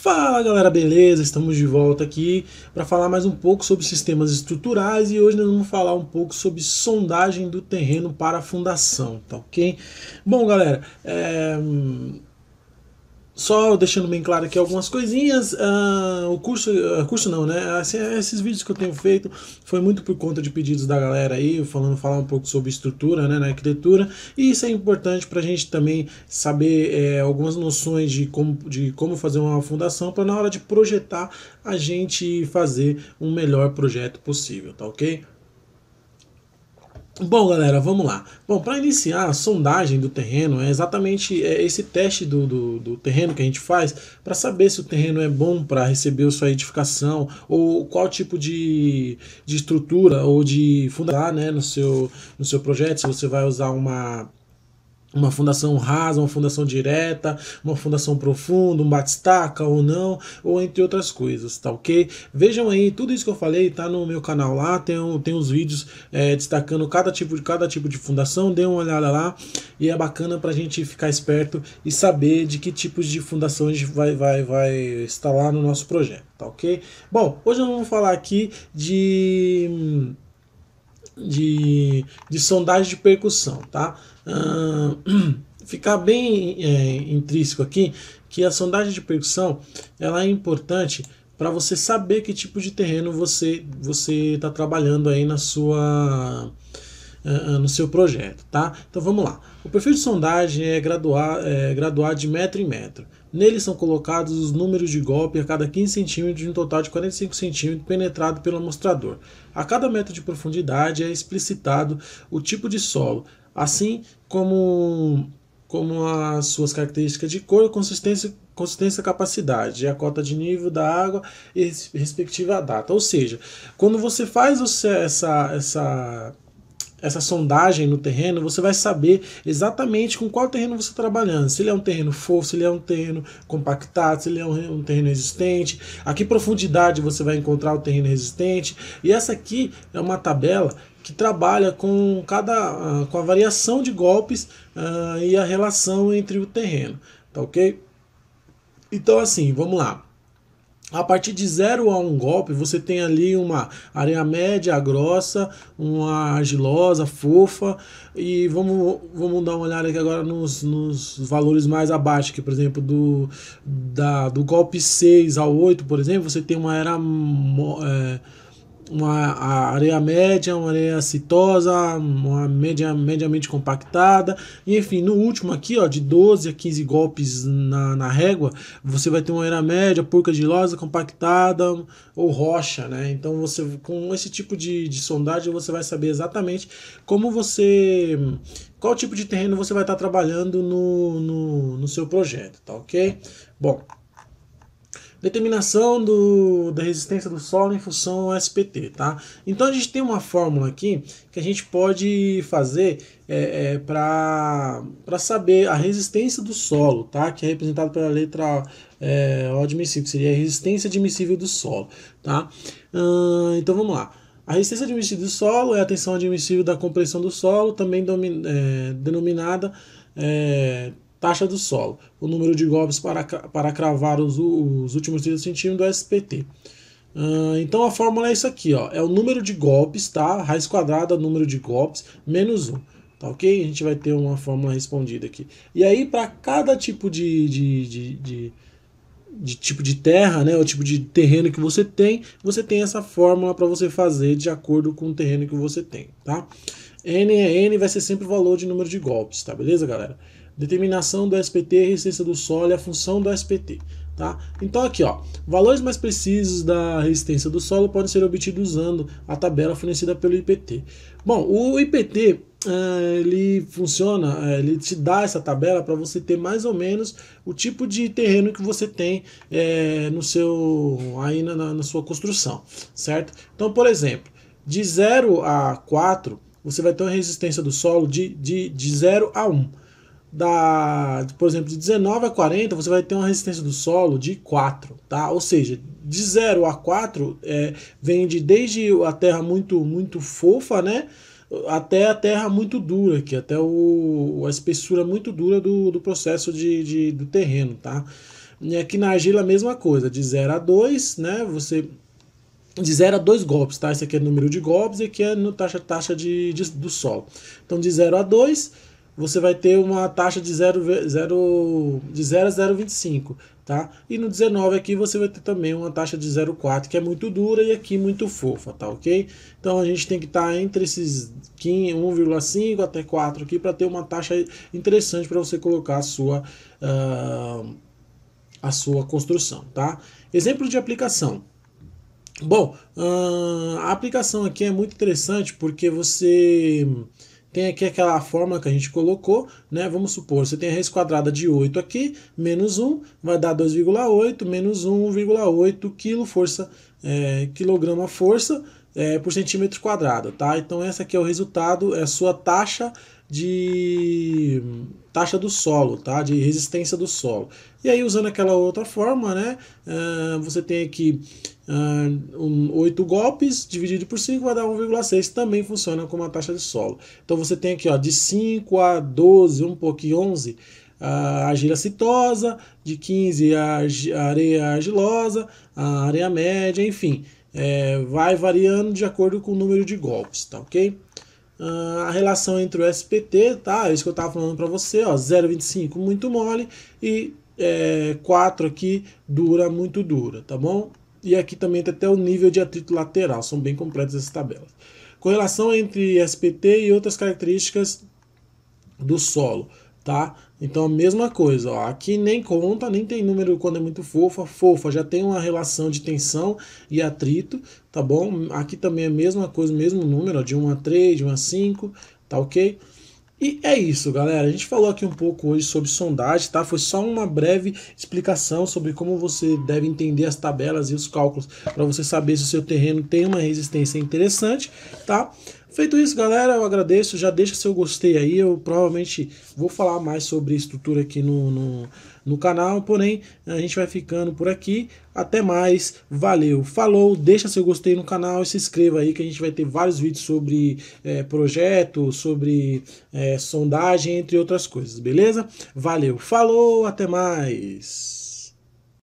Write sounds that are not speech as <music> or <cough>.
Fala galera, beleza? Estamos de volta aqui para falar mais um pouco sobre sistemas estruturais e hoje nós vamos falar um pouco sobre sondagem do terreno para a fundação, tá ok? Bom galera, é... Só deixando bem claro aqui algumas coisinhas, uh, o curso, uh, curso não, né? Assim, esses vídeos que eu tenho feito foi muito por conta de pedidos da galera aí, falando falar um pouco sobre estrutura, né, na arquitetura, e isso é importante para a gente também saber é, algumas noções de como, de como fazer uma fundação para na hora de projetar a gente fazer um melhor projeto possível, tá ok? Bom, galera, vamos lá. Bom, para iniciar a sondagem do terreno, é exatamente é, esse teste do, do, do terreno que a gente faz para saber se o terreno é bom para receber sua edificação ou qual tipo de, de estrutura ou de fundar né, no, seu, no seu projeto, se você vai usar uma uma fundação rasa, uma fundação direta, uma fundação profunda, um batistaca ou não, ou entre outras coisas, tá ok? Vejam aí, tudo isso que eu falei tá no meu canal lá, tem, tem os vídeos é, destacando cada tipo, de, cada tipo de fundação, dê uma olhada lá e é bacana pra gente ficar esperto e saber de que tipos de fundação a gente vai, vai, vai instalar no nosso projeto, tá ok? Bom, hoje nós vamos falar aqui de hum, de, de sondagem de percussão, tá? Hum, <clears throat> ficar bem é, intrínseco aqui que a sondagem de percussão ela é importante para você saber que tipo de terreno você você está trabalhando aí na sua eh, eh, no seu projeto, tá? Então vamos lá. O perfil de sondagem é graduar, é graduar de metro em metro. Neles são colocados os números de golpe a cada 15 centímetros de um total de 45 centímetros penetrado pelo amostrador. A cada metro de profundidade é explicitado o tipo de solo, assim como como as suas características de cor, consistência, consistência, capacidade, a cota de nível da água e respectiva data. Ou seja, quando você faz essa, essa essa sondagem no terreno, você vai saber exatamente com qual terreno você está trabalhando. Se ele é um terreno fofo, se ele é um terreno compactado, se ele é um, terreno resistente, a que profundidade você vai encontrar o terreno resistente. E essa aqui é uma tabela que trabalha com cada ah, com a variação de golpes uh, e a relação entre o terreno, tá ok? Então assim, vamos lá. A partir de 0 a 1 um golpe, você tem ali uma areia média, grossa, uma argilosa, fofa. E vamos, vamos dar uma olhada aqui agora nos, nos valores mais abaixo, que por exemplo, do, da, do golpe 6 ao 8, por exemplo, você tem uma era. É, uma areia média, uma areia citosa, uma média, mediamente compactada. E enfim, no último aqui, ó, de 12 a 15 golpes na, na régua, você vai ter uma areia média, porca de losa, compactada ou rocha, né? Então você com esse tipo de, de sondagem você vai saber exatamente como você qual tipo de terreno você vai estar trabalhando no, no, no seu projeto, tá ok? Bom, Determinação do, da resistência do solo em função ao SPT, tá? Então a gente tem uma fórmula aqui que a gente pode fazer é, é, para saber a resistência do solo, tá? Que é representado pela letra é, O admissível, que seria a resistência admissível do solo, tá? Hum, então vamos lá. A resistência admissível do solo é a tensão admissível da compressão do solo, também é, denominada... É, Taxa do solo, o número de golpes para, para cravar os, os últimos 30 centímetros do SPT. Uh, ah, então a fórmula é isso aqui, ó, é o número de golpes, tá? Raiz quadrada, número de golpes, menos 1. Um, tá ok? A gente vai ter uma fórmula respondida aqui. E aí, para cada tipo de, de, de, de de tipo de terra, né, o tipo de terreno que você tem, você tem essa fórmula para você fazer de acordo com o terreno que você tem, tá? N é N, vai ser sempre o valor de número de golpes, tá beleza, galera? Determinação do SPT, resistência do solo e a função do SPT. Tá? Então aqui, ó, valores mais precisos da resistência do solo podem ser obtidos usando a tabela fornecida pelo IPT. Bom, o IPT eh, ele funciona, eh, ele te dá essa tabela para você ter mais ou menos o tipo de terreno que você tem é, no seu aí na, na sua construção, certo? Então, por exemplo, de 0 a 4, você vai ter uma resistência do solo de, de, de 0 a 1. Um da, por exemplo, de 19 a 40, você vai ter uma resistência do solo de 4, tá? Ou seja, de 0 a 4 é, vem de desde a terra muito muito fofa, né? Até a terra muito dura aqui, até o, a espessura muito dura do, do processo de, de, do terreno, tá? E aqui na argila a mesma coisa, de 0 a 2, né? Você de 0 a 2 golpes, tá? Esse aqui é o número de golpes e aqui é no taxa, taxa de, de do solo. Então de 0 a 2 você vai ter uma taxa de 0, 0, de 0 a 0,25, tá? E no 19 aqui você vai ter também uma taxa de 0,4, que é muito dura e aqui muito fofa, tá ok? Então a gente tem que estar tá entre esses 1,5 até 4 aqui para ter uma taxa interessante para você colocar a sua, uh, a sua construção, tá? Exemplo de aplicação. Bom, uh, a aplicação aqui é muito interessante porque você tem aqui é é aquela fórmula que a gente colocou, né? Vamos supor, você tem a raiz quadrada de 8 aqui, menos 1, vai dar 2,8, menos 1,8 quilo força, é, quilograma força, é, por centímetro quadrado, tá? Então esse aqui é o resultado, é a sua taxa de taxa do solo, tá? De resistência do solo. E aí usando aquela outra forma, né? Uh, você tem aqui uh, um, 8 golpes dividido por 5 vai dar 1,6, também funciona como a taxa de solo. Então você tem aqui, ó, de 5 a 12, um pouquinho 11, a argila citosa, de 15 a areia argilosa, a areia média, enfim é, vai variando de acordo com o número de golpes, tá ok? Uh, a relação entre o SPT, tá? É isso que eu estava falando para você, ó, 0,25 muito mole e é, 4 aqui dura muito dura, tá bom? E aqui também tem até o nível de atrito lateral, são bem completas essas tabelas. Correlação entre SPT e outras características do solo tá? Então a mesma coisa, ó, aqui nem conta, nem tem número quando é muito fofa, fofa já tem uma relação de tensão e atrito, tá bom? Aqui também é a mesma coisa, mesmo número, ó, de 1 a 3, de 1 a 5, tá ok? E é isso, galera. A gente falou aqui um pouco hoje sobre sondagem, tá? Foi só uma breve explicação sobre como você deve entender as tabelas e os cálculos para você saber se o seu terreno tem uma resistência interessante, tá? Feito isso, galera, eu agradeço. Já deixa seu gostei aí. Eu provavelmente vou falar mais sobre estrutura aqui no, no no canal. Porém, a gente vai ficando por aqui. Até mais, valeu, falou, deixa seu gostei no canal e se inscreva aí que a gente vai ter vários vídeos sobre é, projeto, sobre é, sondagem, entre outras coisas, beleza? Valeu, falou, até mais!